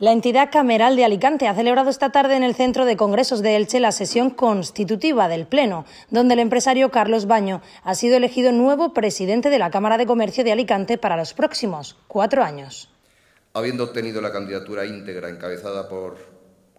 La entidad cameral de Alicante ha celebrado esta tarde en el Centro de Congresos de Elche la sesión constitutiva del Pleno, donde el empresario Carlos Baño ha sido elegido nuevo presidente de la Cámara de Comercio de Alicante para los próximos cuatro años. Habiendo obtenido la candidatura íntegra encabezada por,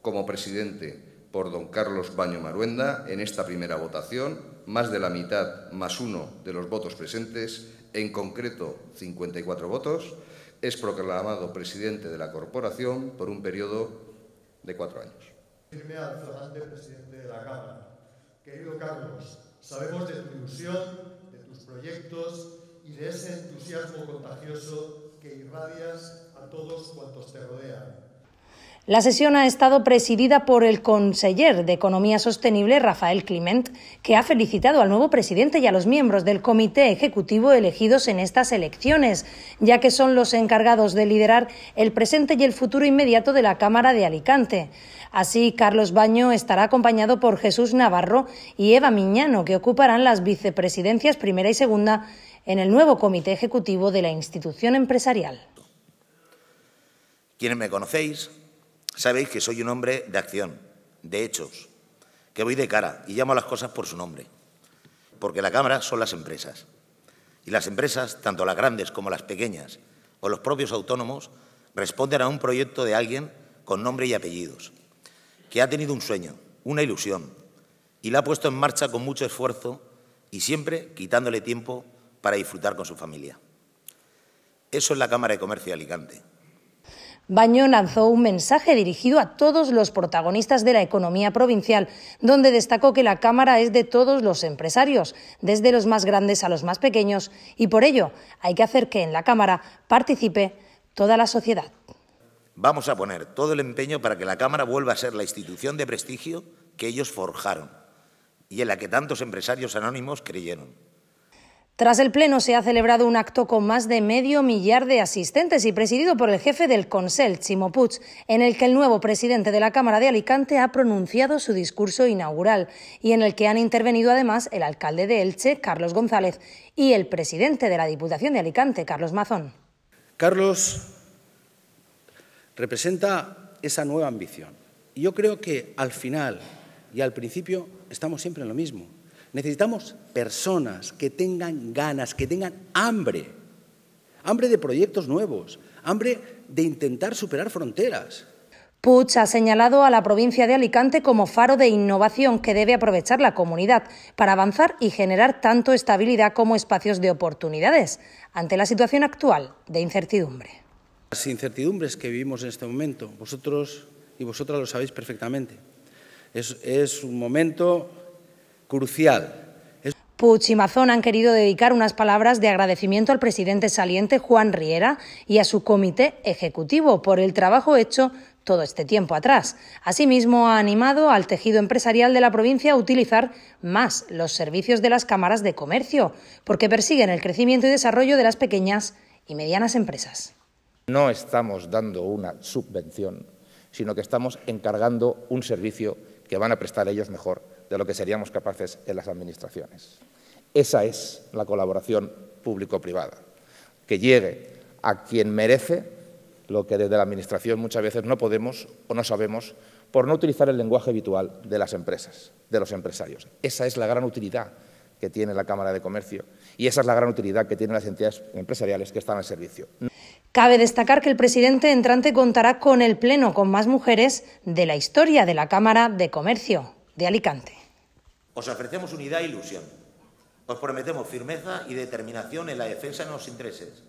como presidente por don Carlos Baño Maruenda, en esta primera votación, más de la mitad más uno de los votos presentes, en concreto 54 votos, es proclamado presidente de la corporación por un periodo de cuatro años. Firme al presidente de la Cámara. Querido Carlos, sabemos de tu ilusión, de tus proyectos y de ese entusiasmo contagioso que irradias a todos cuantos te rodean. La sesión ha estado presidida por el conseller de Economía Sostenible, Rafael Climent, que ha felicitado al nuevo presidente y a los miembros del comité ejecutivo elegidos en estas elecciones, ya que son los encargados de liderar el presente y el futuro inmediato de la Cámara de Alicante. Así, Carlos Baño estará acompañado por Jesús Navarro y Eva Miñano, que ocuparán las vicepresidencias primera y segunda en el nuevo comité ejecutivo de la institución empresarial. ¿Quiénes me conocéis, Sabéis que soy un hombre de acción, de hechos, que voy de cara y llamo a las cosas por su nombre. Porque la Cámara son las empresas. Y las empresas, tanto las grandes como las pequeñas, o los propios autónomos, responden a un proyecto de alguien con nombre y apellidos, que ha tenido un sueño, una ilusión, y la ha puesto en marcha con mucho esfuerzo y siempre quitándole tiempo para disfrutar con su familia. Eso es la Cámara de Comercio de Alicante, Baño lanzó un mensaje dirigido a todos los protagonistas de la economía provincial, donde destacó que la Cámara es de todos los empresarios, desde los más grandes a los más pequeños, y por ello hay que hacer que en la Cámara participe toda la sociedad. Vamos a poner todo el empeño para que la Cámara vuelva a ser la institución de prestigio que ellos forjaron y en la que tantos empresarios anónimos creyeron. Tras el pleno se ha celebrado un acto con más de medio millar de asistentes y presidido por el jefe del Consell, Chimo Puig, en el que el nuevo presidente de la Cámara de Alicante ha pronunciado su discurso inaugural y en el que han intervenido además el alcalde de Elche, Carlos González, y el presidente de la Diputación de Alicante, Carlos Mazón. Carlos representa esa nueva ambición. yo creo que al final y al principio estamos siempre en lo mismo Necesitamos personas que tengan ganas, que tengan hambre, hambre de proyectos nuevos, hambre de intentar superar fronteras. Puig ha señalado a la provincia de Alicante como faro de innovación que debe aprovechar la comunidad para avanzar y generar tanto estabilidad como espacios de oportunidades ante la situación actual de incertidumbre. Las incertidumbres que vivimos en este momento, vosotros y vosotras lo sabéis perfectamente. Es, es un momento crucial. Puig y Mazón han querido dedicar unas palabras de agradecimiento al presidente saliente Juan Riera y a su comité ejecutivo por el trabajo hecho todo este tiempo atrás. Asimismo, ha animado al tejido empresarial de la provincia a utilizar más los servicios de las cámaras de comercio, porque persiguen el crecimiento y desarrollo de las pequeñas y medianas empresas. No estamos dando una subvención, sino que estamos encargando un servicio que van a prestar ellos mejor de lo que seríamos capaces en las administraciones. Esa es la colaboración público-privada, que llegue a quien merece lo que desde la Administración muchas veces no podemos o no sabemos por no utilizar el lenguaje habitual de las empresas, de los empresarios. Esa es la gran utilidad que tiene la Cámara de Comercio y esa es la gran utilidad que tienen las entidades empresariales que están al servicio. Cabe destacar que el presidente entrante contará con el pleno con más mujeres de la historia de la Cámara de Comercio de Alicante. Os ofrecemos unidad e ilusión. Os prometemos firmeza y determinación en la defensa de los intereses.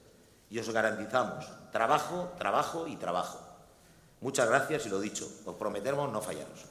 Y os garantizamos trabajo, trabajo y trabajo. Muchas gracias y lo dicho, os prometemos no fallaros.